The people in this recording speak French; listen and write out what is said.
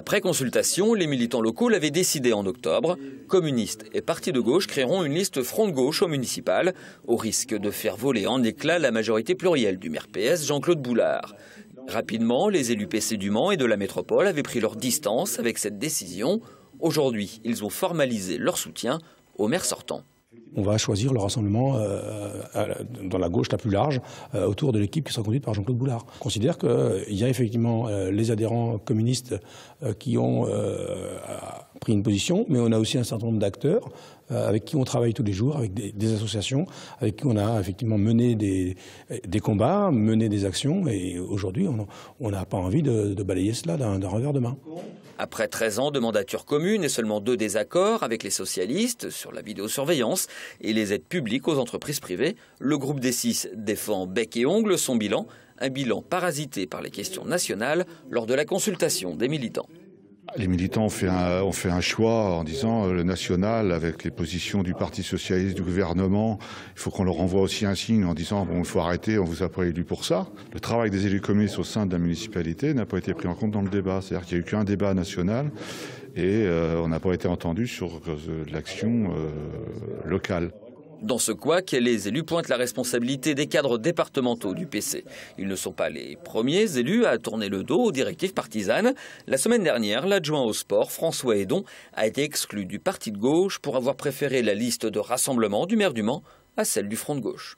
Après consultation, les militants locaux l'avaient décidé en octobre. Communistes et partis de gauche créeront une liste front de gauche au municipal, au risque de faire voler en éclats la majorité plurielle du maire PS Jean-Claude Boulard. Rapidement, les élus PC du Mans et de la métropole avaient pris leur distance avec cette décision. Aujourd'hui, ils ont formalisé leur soutien au maire sortant on va choisir le rassemblement euh, dans la gauche la plus large euh, autour de l'équipe qui sera conduite par Jean-Claude Boulard. On considère qu'il euh, y a effectivement les adhérents communistes qui ont pris une position, mais on a aussi un certain nombre d'acteurs avec qui on travaille tous les jours, avec des, associations, avec qui on a effectivement mené des, combats, mené des actions, et aujourd'hui on n'a pas envie de, de balayer cela d'un revers de main. Après 13 ans de mandature commune et seulement deux désaccords avec les socialistes sur la vidéosurveillance et les aides publiques aux entreprises privées, le groupe des six défend bec et ongle son bilan, un bilan parasité par les questions nationales lors de la consultation des militants. Les militants ont fait, un, fait un choix en disant euh, le national, avec les positions du Parti socialiste, du gouvernement, il faut qu'on leur envoie aussi un signe en disant bon, il faut arrêter, on vous a pas élu pour ça. Le travail des élus communistes au sein de la municipalité n'a pas été pris en compte dans le débat. C'est-à-dire qu'il n'y a eu qu'un débat national et euh, on n'a pas été entendu sur euh, l'action locale. Dans ce couac, les élus pointent la responsabilité des cadres départementaux du PC. Ils ne sont pas les premiers élus à tourner le dos aux directives partisanes. La semaine dernière, l'adjoint au sport, François Hédon, a été exclu du parti de gauche pour avoir préféré la liste de rassemblement du maire du Mans à celle du front de gauche.